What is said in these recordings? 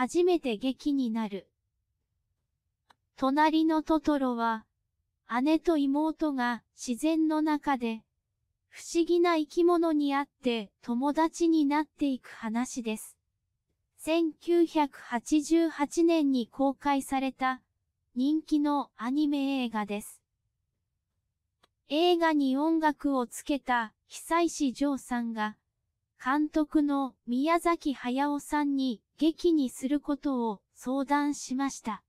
初めて劇になる。隣のトトロは、姉と妹が自然の中で、不思議な生き物にあって友達になっていく話です。1988年に公開された人気のアニメ映画です。映画に音楽をつけた久石譲さんが監督の宮崎駿さんに劇にすることを相談しました。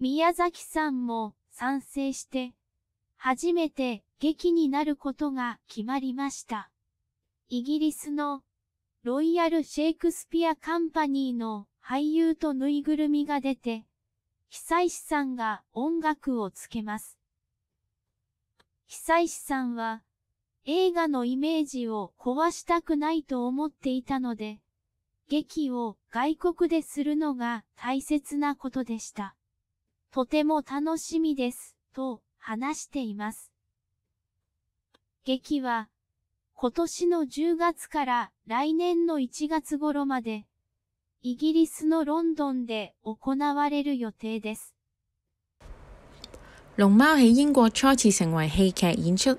宮崎さんも賛成して、初めて劇になることが決まりました。イギリスのロイヤル・シェイクスピア・カンパニーの俳優とぬいぐるみが出て、久石さんが音楽をつけます。久石さんは映画のイメージを壊したくないと思っていたので、劇を外国でするのが大切なことでした。とても楽しみです、と話しています。劇は、今年の10月から来年の1月頃まで、イギリスのロンドンで行われる予定です。龍貓喺英國初次成為戲劇演出，